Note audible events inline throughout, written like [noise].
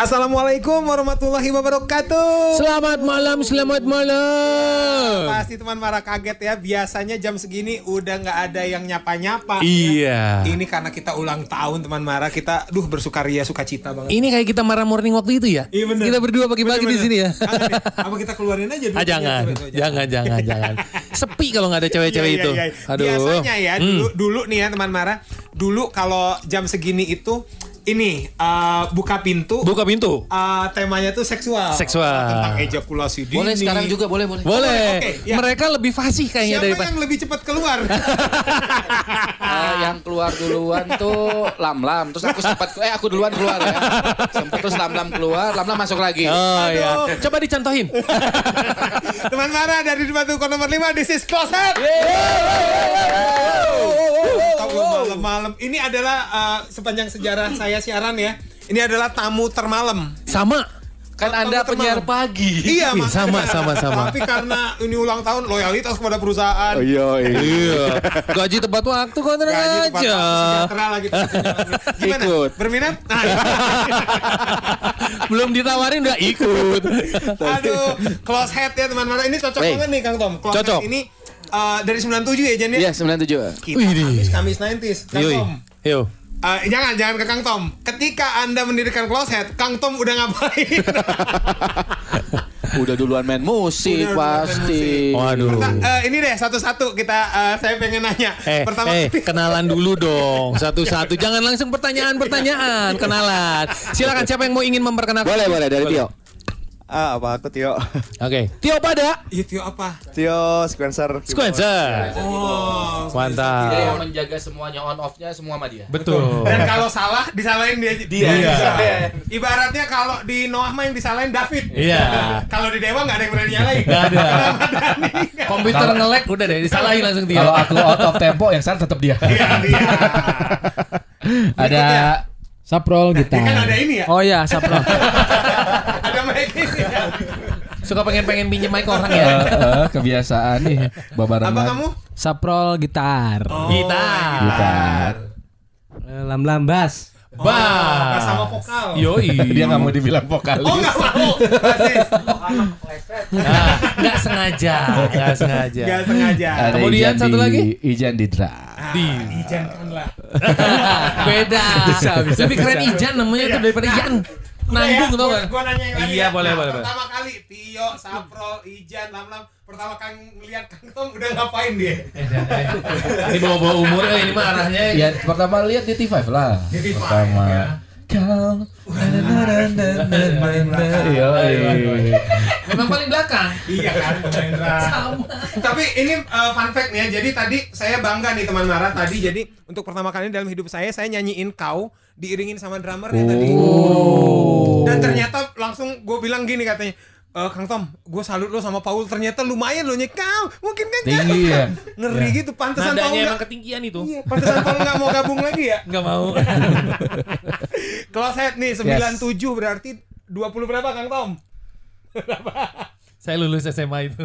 Assalamualaikum warahmatullahi wabarakatuh. Selamat malam, selamat malam. pasti teman marah kaget ya. Biasanya jam segini udah nggak ada yang nyapa-nyapa. Ya. Iya. Ya. Ini karena kita ulang tahun teman marah kita, duh bersukaria cita banget. Ini kayak kita marah morning waktu itu ya. Iya bener. Kita berdua pagi-pagi di sini ya. Apa kita keluarin aja dulu. Ah, jangan. Iya, iya, iya. jangan, jangan, jangan. [laughs] Sepi kalau nggak ada cewek-cewek itu. Iya, iya. Aduh. Biasanya ya hmm. dulu, dulu nih ya teman marah. Dulu kalau jam segini itu ini uh, buka pintu. Buka pintu. Uh, temanya tuh seksual. Seksual. Tentang ejakulasi dini. Boleh sekarang juga boleh boleh. Boleh. Okay, ya. Mereka lebih fasih kayaknya Siapa yang lebih cepat keluar? uh, [laughs] yang keluar duluan tuh lam-lam. Terus aku sempat eh aku duluan keluar ya. Sempat terus lam-lam keluar, lam-lam masuk lagi. Oh iya. Aduh. ya. Coba dicontohin. [laughs] Teman Mara dari Batu nomor 5 this is closet. Malam-malam ini adalah uh, sepanjang sejarah saya saya siaran ya. Ini adalah tamu termalem Sama. Kan Anda penyiar pagi. Iya, mas. [laughs] sama sama sama. Tapi karena ini ulang tahun loyalitas kepada perusahaan. Oh, iya, iya. iya. Gaji tepat waktu kok Gaji aja. Gaji lagi. [laughs] Gimana? Ikut. Berminat? [laughs] Nah, iya. Belum ditawarin udah ikut. Aduh, close head ya teman-teman. Ini cocok hey. banget nih Kang Tom. Close cocok. Head ini uh, dari 97 ya Jen ya? Iya, 97. Kita Wih, iya. Kamis 90s. Kang Tom. Yo. Uh, jangan jangan ke Kang Tom. Ketika Anda mendirikan kloset, Kang Tom udah ngapain? udah duluan main musik udah pasti. Main musik. Waduh. uh, ini deh satu-satu kita uh, saya pengen nanya. Eh, Pertama eh, kenalan dulu dong satu-satu. Jangan langsung pertanyaan-pertanyaan, kenalan. Silakan siapa yang mau ingin memperkenalkan? Boleh, boleh dari Tio. Ah, apa aku Tio? [laughs] Oke. Okay. Tio apa ada? Iya, Tio apa? Tio sequencer. Sequencer. Oh, mantap. Dia yang menjaga semuanya on off-nya semua sama dia. Betul. Dan kalau salah disalahin dia dia. Iya. Ibaratnya kalau di Noah mah yang disalahin David. Iya. kalau di Dewa nggak ada yang berani nyalain. Gak ada. Komputer ngelek udah deh disalahin langsung dia. Kalau aku out of tempo yang salah tetap dia. Iya, dia. ada Saprol nah, gitar. Kan ada ini ya. Oh iya Saprol. [laughs] Suka pengen-pengen pinjam mic orang ya. Eh, eh, kebiasaan nih babaran. Apa kamu? Saprol gitar. Oh, gitar. Gitar. Eh, lam-lam bas ba oh, sama vokal. Yoi. [laughs] Dia nggak mau dibilang vokal Oh nggak mau. nah, nggak sengaja. Nggak sengaja. Nggak sengaja. Kemudian satu lagi. Ijan di di. Ah, Ijan kan lah. [laughs] Beda. Bisa, bisa, Lebih keren Ijan namanya itu daripada Ijan nanggung tau gak? Gua nanya yang Iya, ya. boleh, nah, boleh, boleh. Pertama kali Tio, Sapro, Ijan, lam-lam. pertama kali ngeliat Kang Tom udah ngapain dia? Eh, [laughs] ini bawa-bawa umur eh, ini mah arahnya. Ya, pertama lihat di T5 lah. T5. Pertama. Ya. Kau Iya, iya, iya. Memang paling belakang Iya kan Tapi ini uh, fun fact nih ya Jadi tadi saya bangga nih teman Mara tadi Jadi untuk pertama kali dalam hidup saya Saya nyanyiin kau diiringin sama drummernya oh. tadi. Oh. Dan ternyata langsung gue bilang gini katanya, e, Kang Tom, gue salut lo sama Paul. Ternyata lumayan lo nyekau. Mungkin kan tinggi ya. [laughs] Ngeri ya. gitu. Pantesan Paul emang gak... ketinggian itu. Iya, pantesan Paul nggak mau gabung lagi ya. [laughs] Nggak mau. [laughs] head nih 97 yes. berarti 20 berapa Kang Tom? berapa? Saya lulus SMA itu.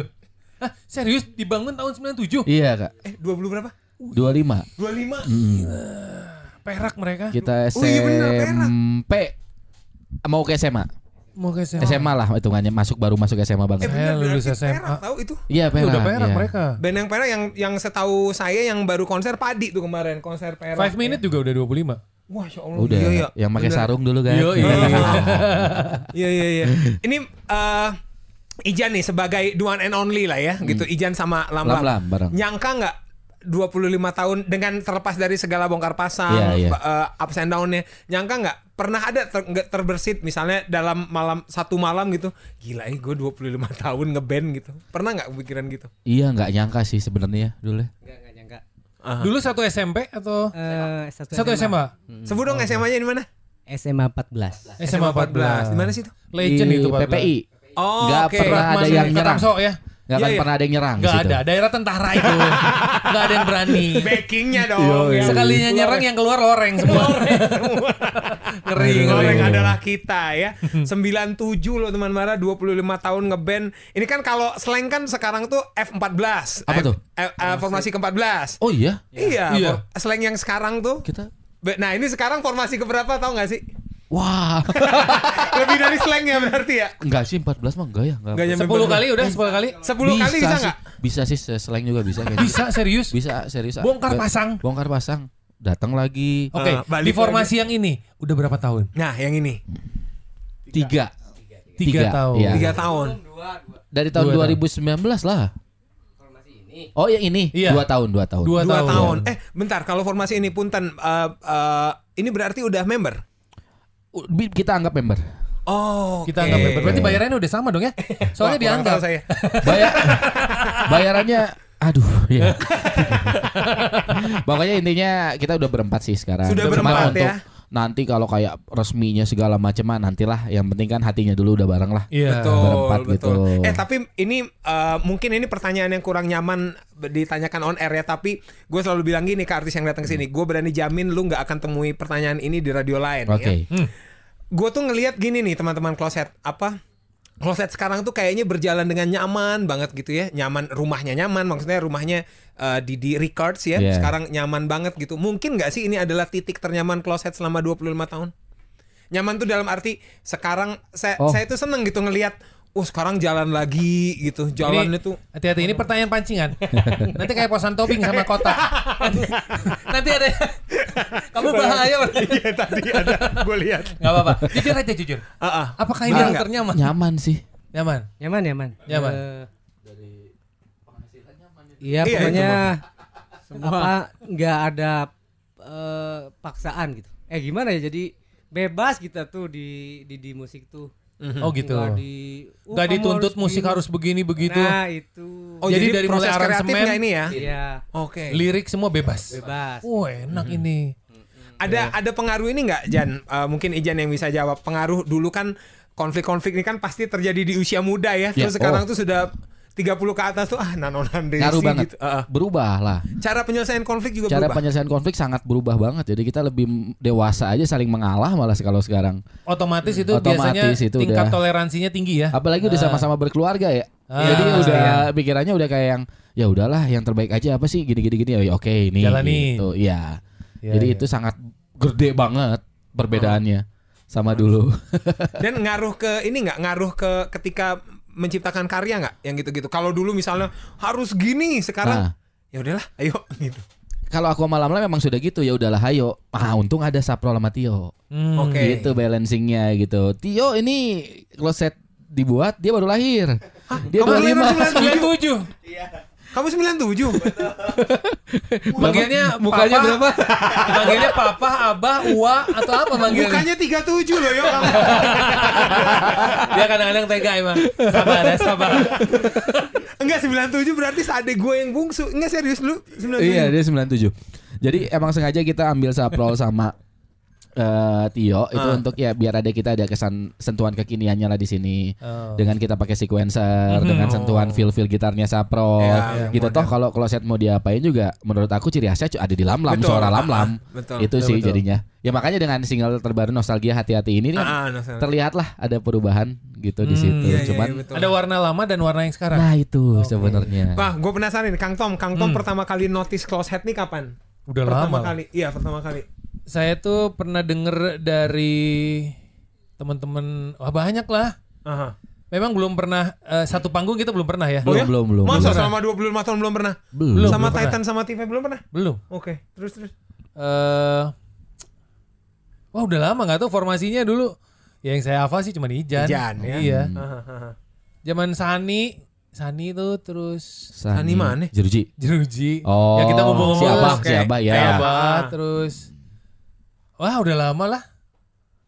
Hah, serius dibangun tahun 97? Iya, Kak. Eh, 20 berapa? 25. 25. Gila. Perak mereka. Kita SMP. Oh, iya Mau ke SMA. Mau ke SMA. SMA lah hitungannya masuk baru masuk SMA banget. Eh, eh lulus SMA. Perak, tahu itu? Iya perak. Udah perak ya. mereka. Band yang perak yang yang setahu saya yang baru konser Padi tuh kemarin konser perak. Five minute ya. juga udah 25. Wah, ya Udah, iya, iya. yang pakai sarung dulu kan. Iya, iya, iya. Iya, iya, iya. Ini uh, Ijan nih sebagai the one and only lah ya, gitu. hmm. gitu. Ijan sama Lam Lam. Lam, Nyangka nggak 25 tahun dengan terlepas dari segala bongkar pasang, yeah, yeah. Uh, ups and downnya, nyangka nggak pernah ada ter terbersit misalnya dalam malam satu malam gitu, gila ini gue 25 tahun ngeband gitu, pernah nggak kepikiran gitu? Iya nggak nyangka sih sebenarnya ya, dulu. Ya. Gak, gak nyangka. Aha. Dulu satu SMP atau uh, satu, satu SMA? SMA. Hmm. Sebut dong oh, SMA-nya di mana? SMA 14. SMA 14. 14. Di mana sih itu? Legend di itu 14. PPI. Oh, Gak okay. pernah Mas, ada yang nyerang. Katamso, ya? Gak akan ya, pernah ada yang nyerang Gak ada, daerah tentara itu [laughs] Gak ada yang berani Backingnya dong Yo, iya, iya. Sekalinya nyerang yang keluar loreng semua Ngeri Loreng iya. adalah kita ya 97 loh teman Mara 25 tahun ngeband Ini kan kalau slang kan sekarang tuh F14 Apa F, tuh? Eh, eh, F, F, formasi ke-14 Oh iya? Iya, iya. Slang yang sekarang tuh Kita Nah ini sekarang formasi keberapa tau gak sih? Wah. [laughs] Lebih dari slang ya berarti ya? Enggak sih 14 mah enggak ya. Enggak, enggak 10 kali udah 10 kali. 10 bisa kali bisa enggak? Bisa sih slang juga bisa kayak Bisa gitu. serius? Bisa serius. Bongkar pasang. Bongkar pasang. Datang lagi. Oke, okay, uh, eh, di formasi yang ini udah berapa tahun? Nah, yang ini. Tiga. Tiga, tiga. tiga, tahun. Iya. Tiga tahun. Dari tahun dua 2019 tahun. lah. Oh, yang ini. Iya. Dua tahun, dua tahun. Dua, dua tahun. tahun. Eh, bentar. Kalau formasi ini punten, uh, uh, ini berarti udah member? kita anggap member. Oh, kita anggap member. Berarti bayarannya udah sama dong ya? [laughs] Soalnya Wah, dianggap. Saya. [laughs] Bayar, bayarannya Aduh, ya. [laughs] Pokoknya intinya kita udah berempat sih sekarang. Sudah Cuma berempat untuk, ya nanti kalau kayak resminya segala macam nanti nantilah yang penting kan hatinya dulu udah bareng lah yeah. betul, berempat betul. gitu eh tapi ini uh, mungkin ini pertanyaan yang kurang nyaman ditanyakan on air ya tapi gue selalu bilang gini ke artis yang datang ke sini hmm. gue berani jamin lu nggak akan temui pertanyaan ini di radio lain okay. ya hmm. gue tuh ngelihat gini nih teman-teman kloset apa kloset sekarang tuh kayaknya berjalan dengan nyaman banget gitu ya nyaman rumahnya nyaman maksudnya rumahnya uh, di di records ya yeah. sekarang nyaman banget gitu mungkin nggak sih ini adalah titik ternyaman kloset selama 25 tahun nyaman tuh dalam arti sekarang saya oh. saya itu seneng gitu ngelihat Oh sekarang jalan lagi gitu jalan itu hati-hati ini pertanyaan pancingan [laughs] nanti kayak posan topping sama kota nanti ada kamu bahaya [laughs] iya tadi ada gue lihat nggak apa-apa jujur aja jujur uh -uh. apakah ini yang ternyaman nyaman sih nyaman nyaman nyaman nyaman uh, dari penghasilan nyaman iya, iya pokoknya semua apa nggak ada uh, paksaan gitu eh gimana ya jadi bebas kita tuh di di di musik tuh Mhm. Oh gitu. Gak, di, uh, dituntut harus musik harus begini begitu. Nah itu. Oh jadi, jadi dari mulai aransemen ini ya. Iya. Oke. Okay. Lirik semua bebas. Bebas. Oh enak mm-hmm. ini. Mm-hmm. Ada yeah. ada pengaruh ini nggak Jan? Uh, mungkin Ijan yang bisa jawab. Pengaruh dulu kan konflik-konflik ini kan pasti terjadi di usia muda ya. Terus yeah. sekarang oh. tuh sudah 30 ke atas tuh ah nanonandesi Ngaruh banget. gitu. Uh, berubah lah. Cara penyelesaian konflik juga Cara berubah. Cara penyelesaian konflik sangat berubah banget. Jadi kita lebih dewasa aja saling mengalah malah kalau sekarang. Otomatis itu Otomatis biasanya itu tingkat udah, toleransinya tinggi ya. Apalagi udah ah. sama-sama berkeluarga ya. Uh, Jadi uh. udah ya. pikirannya udah kayak yang ya udahlah yang terbaik aja apa sih gini-gini gini. Oh, ya oke ini Jalani. gitu. Ya. ya Jadi ya. itu sangat gede banget perbedaannya. uh. sama dulu. Dan ngaruh ke ini nggak ngaruh ke ketika menciptakan karya nggak yang gitu-gitu? Kalau dulu misalnya harus gini, sekarang nah. ya udahlah, ayo [laughs] gitu. Kalau aku malam malam memang sudah gitu ya udahlah ayo. Ah hmm. untung ada Sapro sama Tio. Hmm. Oke. Okay. Gitu balancingnya gitu. Tio ini kloset dibuat dia baru lahir. Hah? Dia baru 25. 97. Iya. Kamu 97. [laughs] manggilnya mukanya papa, berapa? [laughs] manggilnya papa, abah, ua atau apa manggilnya? Mukanya 37 loh, yo [laughs] Dia kadang-kadang tega emang. Sabar ya, sabar. Enggak 97 berarti ada gue yang bungsu. Enggak serius lu 97. Iya, dia 97. Jadi emang sengaja kita ambil saprol sama uh, Tio itu ah. untuk ya biar ada kita ada kesan sentuhan kekiniannya lah di sini uh. dengan kita pakai sequencer mhm. dengan sentuhan oh. feel feel gitarnya sapro yeah, gitu toh kalau kalau set mau diapain juga menurut aku ciri khasnya ada di lam lam betul, suara lam lam [laughs] uh, betul, itu betul, ya, sih betul. jadinya ya makanya dengan single terbaru nostalgia hati-hati ini uh, uh, terlihatlah ada perubahan gitu hmm, di situ iya, iya, iya cuman iya, ada warna lama dan warna yang sekarang nah itu okay. sebenarnya wah gue penasaran nih Kang Tom Kang Tom hmm. pertama kali notice close head nih kapan udah pertama lama. kali iya pertama kali saya tuh pernah denger dari teman-teman wah banyak lah. Aha. Memang belum pernah uh, satu panggung kita belum pernah ya? Belum, oh ya? belum, belum. Masa belum sama 25 tahun belum pernah? Belum. Sama belum Titan pernah. sama TV belum pernah? Belum. Oke, okay. terus terus. Uh, wah udah lama nggak tuh formasinya dulu. Ya, yang saya apa sih cuma Ijan. Ijan ya. Iya. Hmm. Zaman Sani Sani tuh terus Sani, Sani mana? Jeruji. Jeruji. Ya, oh. Ya kita ngomong-ngomong siapa? Siapa ya. terus Wah udah lama lah.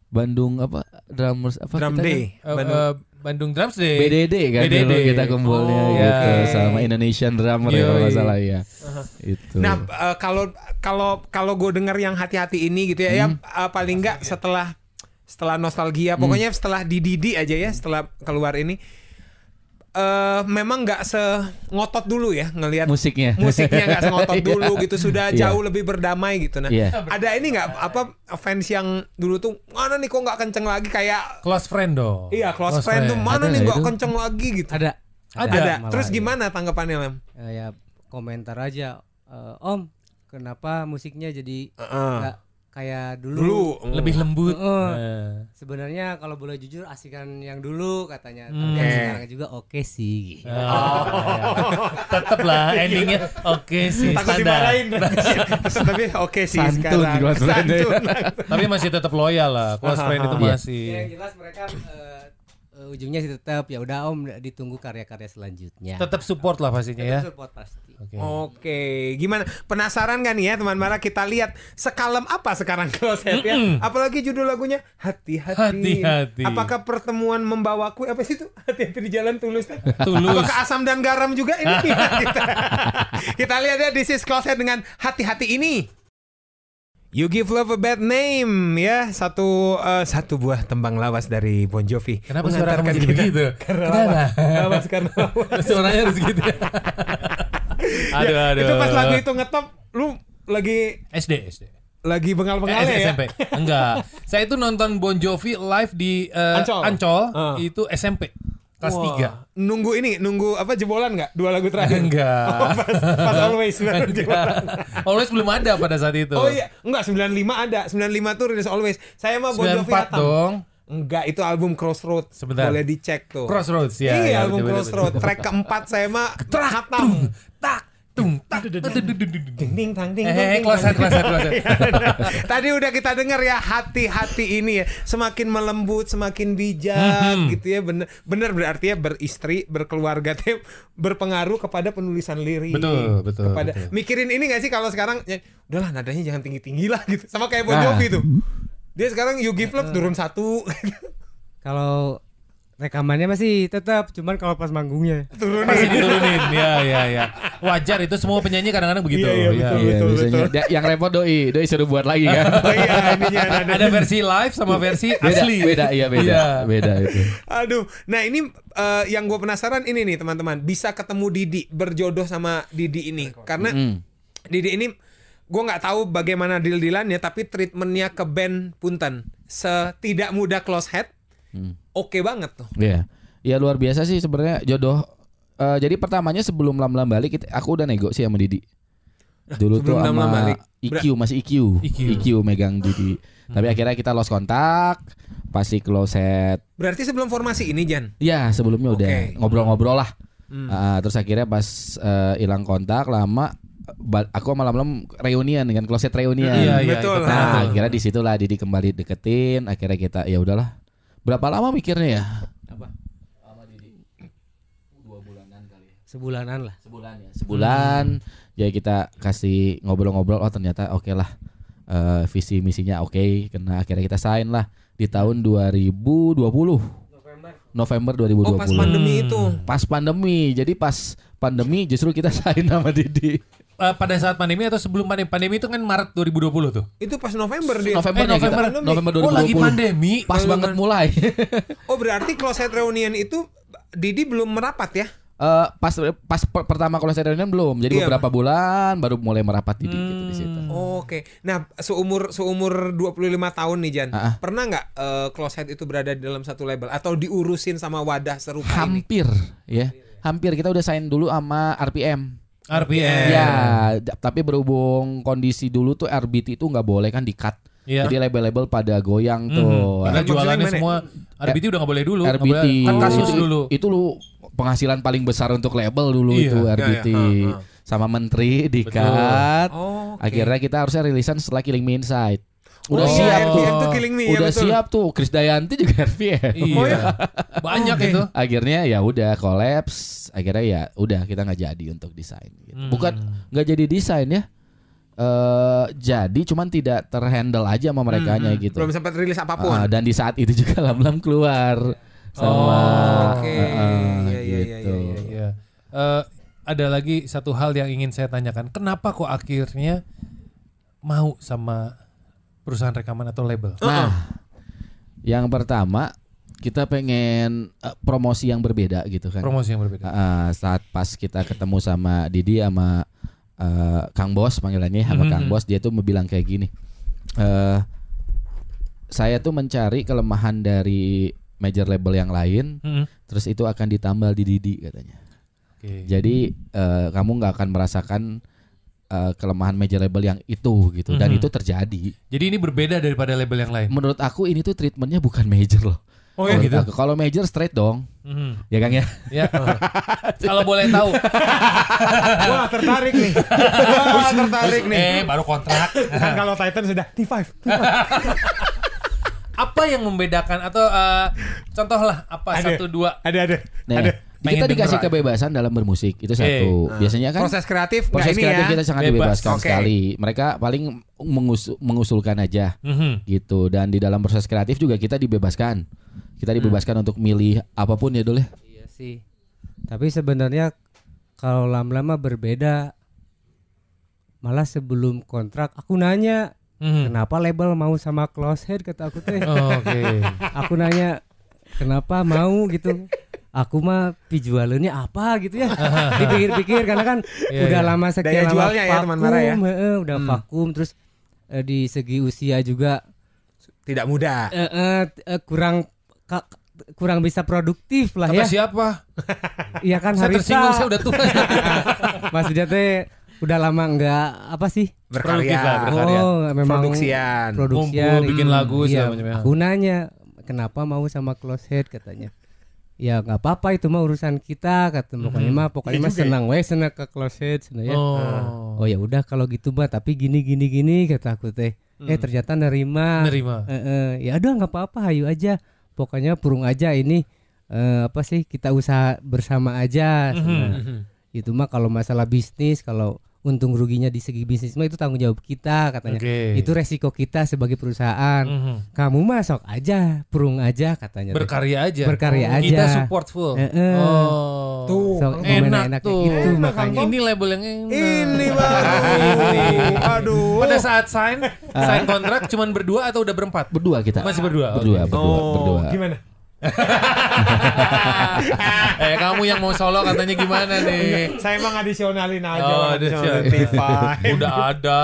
Bandung apa drummers apa Drum kita Day. Kan, eh, Bandung. Uh, Bandung Drums Day. BDD kan BDD. dulu kita kumpulnya oh, gitu okay. sama Indonesian Drummer ya, ya. Yoi. kalau masalah ya. Uh-huh. Itu. Nah, uh, kalau kalau kalau gue dengar yang hati-hati ini gitu ya, ya hmm. ya uh, paling enggak setelah setelah nostalgia, pokoknya setelah dididi aja ya, setelah keluar ini uh, memang nggak se ngotot dulu ya ngelihat musiknya musiknya nggak [laughs] se ngotot dulu iya. gitu sudah iya. jauh lebih berdamai gitu nah yeah. ada ini nggak apa fans yang dulu tuh mana nih kok nggak kenceng lagi kayak close friend dong iya close, close friend, friend tuh mana ada nih nggak kenceng lagi gitu ada ada, ada. terus gimana tanggapannya lem ya, ya komentar aja uh, om kenapa musiknya jadi uh -uh. Gak kayak dulu, dulu mm. lebih lembut. Uh, uh. Sebenarnya kalau boleh jujur asikan yang dulu katanya, hmm. tapi yang sekarang juga oke okay sih. Gitu. Oh. oh. lah endingnya oke okay sih. Takut dimarahin. [laughs] tapi oke okay sih Santun sekarang. Santun. tapi masih tetap loyal lah. Close friend itu iya. masih. Ya, yang jelas mereka uh, uh, ujungnya sih tetap ya udah Om ditunggu karya-karya selanjutnya. Tetap support lah pastinya tetap ya. support pasti. Oke. Okay. Okay. Gimana penasaran kan ya teman teman kita lihat sekalem apa sekarang [laughs] kloset ya. Apalagi judul lagunya hati-hati. Apakah pertemuan membawaku apa sih itu? [laughs] Hati-hati di jalan tulus. tulus. Apakah asam dan garam juga ini? kita, [laughs] kita lihat ya this is kloset dengan hati-hati ini. You Give Love a Bad Name ya satu uh, satu buah tembang lawas dari Bon Jovi. Kenapa suara kamu jadi begitu? Karena lawas, karena [laughs] lawas. Suaranya harus gitu. Ya, aduh, ya, aduh. Itu pas lagu itu ngetop, lu lagi SD SD. Lagi bengal-bengal eh, ya? SMP. Enggak. [laughs] Saya itu nonton Bon Jovi live di uh, Ancol. Ancol uh. itu SMP kelas wow. 3 nunggu ini nunggu apa jebolan nggak dua lagu terakhir [laughs] enggak oh, pas, pas [laughs] always baru always belum ada pada saat itu oh iya enggak 95 ada 95 tuh rilis always saya mah Bon Jovi dong Enggak, itu album Crossroads. Sebentar. Boleh dicek tuh. Crossroads ya. Iya, ya, album betul, Crossroads. Betul, Track keempat saya mah tak, Tak tung ding ding tang ding eh closet closet closet tadi udah kita dengar ya hati-hati ini ya semakin melembut semakin bijak hmm. gitu ya bener bener berarti ya beristri berkeluarga tuh berpengaruh kepada penulisan lirik betul betul kepada betul. mikirin ini gak sih kalau sekarang ya, udahlah nadanya jangan tinggi-tinggi lah gitu sama kayak Bon nah. Jovi nah. tuh dia sekarang You Give Love turun satu [laughs] kalau rekamannya masih tetap cuman kalau pas manggungnya turunin masih diturunin ya ya ya wajar itu semua penyanyi kadang-kadang begitu iya, iya, ya, betul, ya, betul, biasanya. betul. yang repot doi doi suruh buat lagi kan [laughs] oh, iya, aninya, ada versi live sama versi beda, asli beda iya beda iya. beda itu aduh nah ini uh, yang gue penasaran ini nih teman-teman bisa ketemu Didi berjodoh sama Didi ini karena mm. Didi ini gue nggak tahu bagaimana deal-dealannya tapi treatmentnya ke band punten setidak mudah close head hmm oke banget tuh. Iya. Yeah. Ya luar biasa sih sebenarnya jodoh. Uh, jadi pertamanya sebelum lam-lam balik aku udah nego sih sama Didi. Dulu sebelum tuh sama IQ masih IQ. IQ, megang Didi. Hmm. Tapi akhirnya kita lost kontak, pasti kloset. Berarti sebelum formasi ini Jan? Iya, sebelumnya udah ngobrol ngobrol-ngobrol lah. Hmm. Uh, terus akhirnya pas eh, hilang uh, kontak lama aku malam-malam reunian dengan kloset reunian. Iya, iya, betul. Nah, akhirnya disitulah Didi kembali deketin, akhirnya kita ya udahlah Berapa lama mikirnya ya? Apa? Lama jadi dua bulanan kali ya. Sebulanan lah. Sebulan ya. Sebulan. Hmm. Ya, jadi kita kasih ngobrol-ngobrol. Oh ternyata oke okay lah. Uh, visi misinya oke. Okay. Karena akhirnya kita sign lah di tahun 2020. November. November 2020. Oh pas pandemi itu. Pas pandemi. Jadi pas pandemi justru kita [laughs] sign sama Didi uh, pada saat pandemi atau sebelum pandemi? Pandemi itu kan Maret 2020 tuh. Itu pas November dia. November, eh, November, kita, November 2020. Oh lagi pandemi. Pas November. banget mulai. oh berarti closet reunion itu Didi belum merapat ya? Uh, pas pas per pertama kalau saya reunion belum jadi iya, beberapa mah. bulan baru mulai merapat Didi hmm. gitu di situ. Hmm, oke. Okay. Nah, seumur seumur lima tahun nih Jan. Uh -uh. Pernah nggak uh, closet itu berada di dalam satu label atau diurusin sama wadah serupa Hampir, ini? Hampir ya. Hampir kita udah sign dulu sama RPM. RPM. Ya, iya. tapi berhubung kondisi dulu tuh RBT itu nggak boleh kan di-cut. Yeah. Jadi label-label pada goyang mm -hmm. tuh. Karena jualannya semua RBT udah nggak boleh dulu. RBT boleh, kan kasus itu, dulu. Itu lu penghasilan paling besar untuk label dulu iya, itu RBT. Iya, iya. Ha, ha. Sama menteri di-cut. Oh, okay. Akhirnya kita harusnya rilisan setelah Killing Me Inside. Udah oh, siap tuh. killing me, ya, udah ya, siap tuh. Chris Dayanti juga RVM. [laughs] Iya. Oh, Banyak itu. [laughs] Akhirnya ya udah collapse. Akhirnya ya udah kita nggak jadi untuk desain. Gitu. Hmm. Bukan nggak jadi desain ya. Uh, jadi cuman tidak terhandle aja sama mereka hmm, hmm, gitu. Belum sempat rilis apapun. Uh, dan di saat itu juga [laughs] lam-lam keluar sama. Oh, gitu. ada lagi satu hal yang ingin saya tanyakan. Kenapa kok akhirnya mau sama perusahaan rekaman atau label. Nah, yang pertama kita pengen uh, promosi yang berbeda gitu kan. Promosi yang berbeda. Uh, saat pas kita ketemu sama Didi sama uh, Kang Bos panggilannya sama mm-hmm. Kang Bos dia tuh bilang kayak gini. Uh, saya tuh mencari kelemahan dari major label yang lain, mm-hmm. terus itu akan ditambal di Didi katanya. Okay. Jadi uh, kamu nggak akan merasakan Eh, kelemahan meja label yang itu gitu dan mm -hmm. itu terjadi. Jadi ini berbeda daripada label yang lain. Menurut aku ini tuh treatmentnya bukan major loh. Oh ya gitu. Kalau major straight dong. Mm-hmm. Ya Kang ya. Ya. Kalau boleh tahu. [laughs] Wah, tertarik nih. Wah, tertarik nih. Eh, baru kontrak. kan kalau Titan sudah T5. T5. apa yang membedakan atau uh, contohlah apa ada, satu dua ada ada ada pengen kita dikasih beneran. kebebasan dalam bermusik itu eh. satu. Ah. Biasanya kan proses kreatif proses kreatif ya. kita sangat Bebas. dibebaskan okay. sekali. Mereka paling mengusul, mengusulkan aja mm-hmm. gitu dan di dalam proses kreatif juga kita dibebaskan. Kita hmm. dibebaskan mm. untuk milih apapun ya dulu. Ya? Iya sih. Tapi sebenarnya kalau lama-lama berbeda malah sebelum kontrak aku nanya mm. kenapa label mau sama close head kata aku teh. Oh, Oke. Okay. aku nanya kenapa mau gitu aku mah pijualannya apa gitu ya [laughs] dipikir-pikir karena kan yeah, iya. udah yeah. lama sekian Daya lama vakum ya, teman marah ya. Eh, udah hmm. vakum terus eh, di segi usia juga tidak muda eh, eh, eh kurang ka, kurang bisa produktif lah Kata ya siapa Iya kan saya Harisa. tersinggung saya udah tua [laughs] Mas Jate udah lama enggak apa sih berkarya, lah, berkarya. oh memang produksian produksian Kumpul, bikin lagu iya, aku nanya kenapa mau sama close head katanya ya nggak apa-apa itu mah urusan kita kata mm -hmm. pokoknya mah pokoknya iya mah ya. senang ya? we senang ke closet senang ya oh, nah, oh ya udah kalau gitu mah tapi gini gini gini kata aku teh eh, mm. eh ternyata nerima nerima e -e, ya udah nggak apa-apa hayu aja pokoknya purung aja ini uh, apa sih kita usaha bersama aja mm -hmm. itu mah kalau masalah bisnis kalau untung ruginya di segi bisnis mah itu tanggung jawab kita katanya. Okay. Itu resiko kita sebagai perusahaan. Mm -hmm. Kamu masuk aja, purung aja katanya. Berkarya aja. Berkarya oh, aja. Kita support full. E -e. Oh. Tuh, so, enak, gitu tuh. Itu enak, makanya. Ini label yang enak. Ini baru. [laughs] ini. Aduh. Pada saat sign, sign ah. kontrak cuman berdua atau udah berempat? Berdua kita. Masih berdua. Berdua, okay. berdua, oh, berdua. Gimana? [laughs] eh kamu yang mau solo katanya gimana nih? Saya emang adisionalin aja. Oh, adisionalin. Udah ada.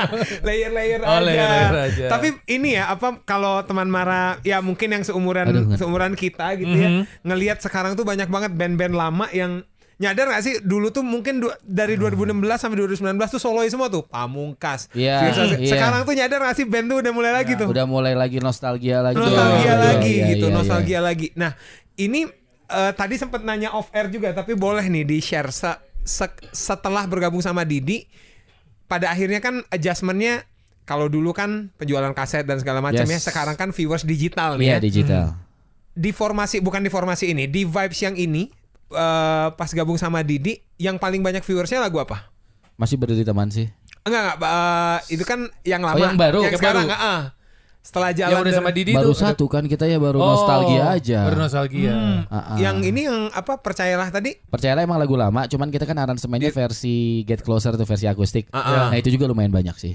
[laughs] Layer-layer oh, aja. Layer -layer aja. Tapi ini ya apa kalau teman Mara ya mungkin yang seumuran Aduh, seumuran kita gitu mm -hmm. ya mhm. ngelihat sekarang tuh banyak banget band-band lama yang nyadar gak sih dulu tuh mungkin du dari 2016 sampai 2019 tuh Solo semua tuh pamungkas yeah, iya, iya. yeah. sekarang tuh nyadar gak sih band tuh udah mulai yeah, lagi iya, tuh udah mulai lagi nostalgia lagi nostalgia oh, lagi yeah, gitu yeah, nostalgia yeah. lagi nah ini uh, tadi sempat nanya off air juga tapi boleh nih di share se se setelah bergabung sama Didi pada akhirnya kan adjustmentnya kalau dulu kan penjualan kaset dan segala macam ya, yes. ya sekarang kan viewers digital nih yeah, ya digital hmm. di formasi bukan di formasi ini di vibes yang ini Eh, pas gabung sama Didi yang paling banyak viewersnya lagu apa? Masih berdiri teman sih. Enggak enggak uh, itu kan yang oh, lama. Oh, yang baru. Yang, sekarang baru. Uh, setelah jalan yang udah sama Didi baru tuh, satu kan kita ya baru oh, nostalgia aja. Baru nostalgia. Hmm. Uh -uh. Yang ini yang apa percayalah tadi? Percayalah emang lagu lama, cuman kita kan aransemennya versi Get Closer tuh versi akustik. Uh -uh. Nah itu juga lumayan banyak sih.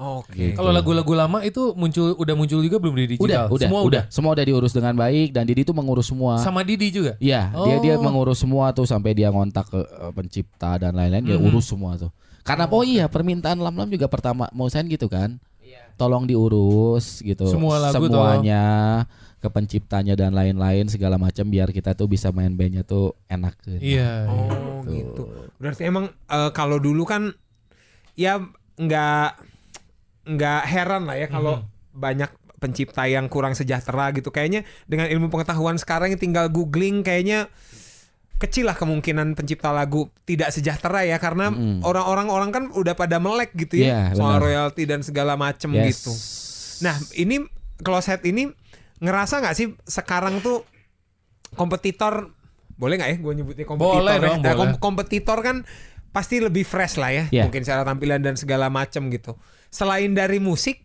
Oke. Okay. Gitu. Kalau lagu-lagu lama itu muncul udah muncul juga belum di digital? Udah, udah, semua udah. udah. Semua udah diurus dengan baik dan Didi itu mengurus semua. Sama Didi juga? Iya, oh. dia dia oh. mengurus semua tuh sampai dia ngontak ke eh, pencipta dan lain-lain dia -hmm. dia urus semua tuh. Karena oh, oh iya permintaan Lam Lam juga pertama mau sen gitu kan. Iya. Tolong diurus gitu. Semua lagu semuanya tolong. ke penciptanya dan lain-lain segala macam biar kita tuh bisa main bandnya tuh enak gitu. Iya. Oh iya. gitu. gitu. Berarti emang uh, kalau dulu kan ya nggak nggak heran lah ya kalau mm-hmm. banyak pencipta yang kurang sejahtera gitu kayaknya dengan ilmu pengetahuan sekarang yang tinggal googling kayaknya kecil lah kemungkinan pencipta lagu tidak sejahtera ya karena mm-hmm. orang-orang orang kan udah pada melek gitu ya yeah, iya, soal royalti dan segala macem yes. gitu. Nah ini closet ini ngerasa nggak sih sekarang tuh kompetitor boleh nggak ya gue nyebutnya kompetitor? Boleh ya? dong. Nah, boleh. kompetitor kan pasti lebih fresh lah ya yeah. mungkin secara tampilan dan segala macem gitu selain dari musik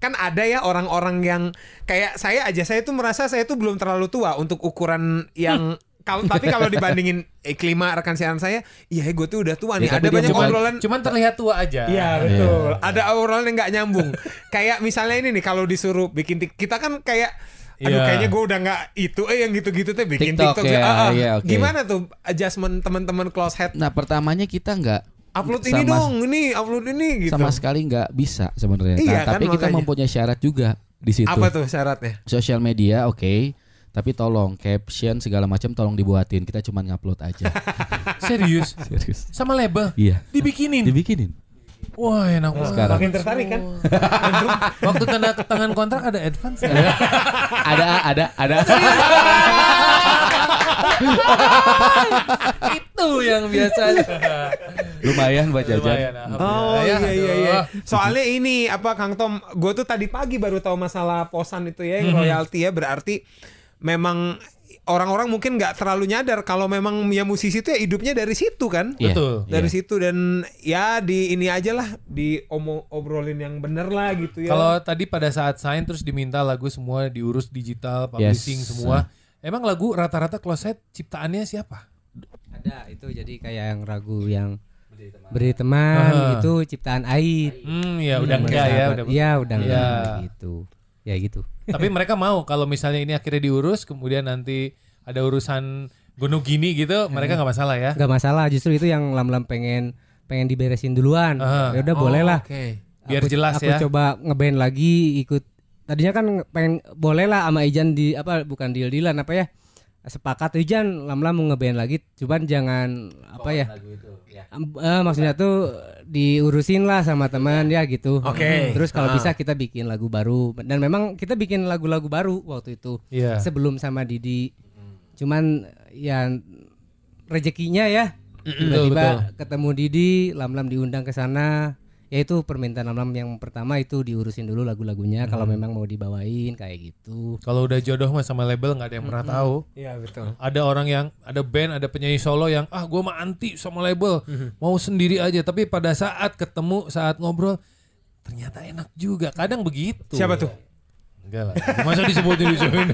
kan ada ya orang-orang yang kayak saya aja saya tuh merasa saya tuh belum terlalu tua untuk ukuran yang hmm. kalau tapi kalau dibandingin eh, rekan siaran saya, iya gue tuh udah tua ya, nih. Ya, ada banyak cuman, obrolan. Cuman terlihat tua aja. Iya, iya. betul. Ya. Ada obrolan yang nggak nyambung. kayak misalnya ini nih kalau disuruh bikin kita kan kayak Aduh ya. kayaknya gue udah nggak itu eh yang gitu-gitu tuh bikin TikTok, TikTok ya. ya, ah. ah. ya okay. Gimana tuh adjustment teman-teman close head? Nah pertamanya kita nggak upload ini dong, ini upload ini gitu. Sama sekali nggak bisa sebenarnya. Iya, kan, tapi makanya. kita mempunyai syarat juga di situ. Apa tuh syaratnya? Sosial media, oke. Okay. Tapi tolong caption segala macam tolong dibuatin. Kita cuma ngupload aja. [laughs] Serius? Serius. Sama label? Iya. Dibikinin. Dibikinin. Wah enak banget. Sekarang. Makin tertarik kan? Waktu tanda tangan kontrak ada advance? ya? [laughs] ada, ada. ada. [laughs] satu yang biasa. [laughs] Lumayan buat jajan. Lumayan, hmm. oh ya, iya iya iya. Soalnya ini apa Kang Tom, gue tuh tadi pagi baru tahu masalah posan itu ya, yang mhm. royalti ya berarti memang orang-orang mungkin nggak terlalu nyadar kalau memang ya musisi itu ya hidupnya dari situ kan. Yeah. Iya. Iya. Dari yeah. situ dan ya di ini aja lah di omo obrolin yang bener lah gitu ya. Kalau tadi pada saat sign terus diminta lagu semua diurus digital publishing yes. semua. Emang lagu rata-rata kloset ciptaannya siapa? ada itu jadi kayak yang ragu yang beri teman, beri teman itu ciptaan Aid. Hmm, ya iya, udah hmm, enggak ya, udah. Iya, udah ya. gitu. Ya gitu. Tapi mereka mau kalau misalnya ini akhirnya diurus kemudian nanti ada urusan Gunung Gini gitu, mereka nggak masalah ya? Nggak masalah, justru itu yang lam-lam pengen pengen diberesin duluan. Uh. Ya udah oh, boleh lah. Oh, okay. Biar aku, jelas aku ya. Aku coba ngeband lagi ikut. Tadinya kan pengen boleh lah sama Ijan di apa bukan deal dealan apa ya? sepakat hujan, lama-lama mau ngeband lagi cuman jangan apa ya, itu, ya. Uh, maksudnya tuh diurusin lah sama teman ya. ya gitu oke okay. terus kalau uh. bisa kita bikin lagu baru dan memang kita bikin lagu-lagu baru waktu itu yeah. sebelum sama Didi cuman ya rezekinya ya tiba-tiba ketemu Didi lam-lam diundang ke sana Ya itu permintaan alam yang pertama itu diurusin dulu lagu-lagunya hmm. kalau memang mau dibawain kayak gitu kalau udah jodoh mah sama label nggak ada yang pernah hmm. tahu iya betul ada orang yang ada band ada penyanyi solo yang ah gue mah anti sama label hmm. mau sendiri aja tapi pada saat ketemu saat ngobrol ternyata enak juga kadang begitu siapa tuh Enggak lah. Masa disebutin di sini.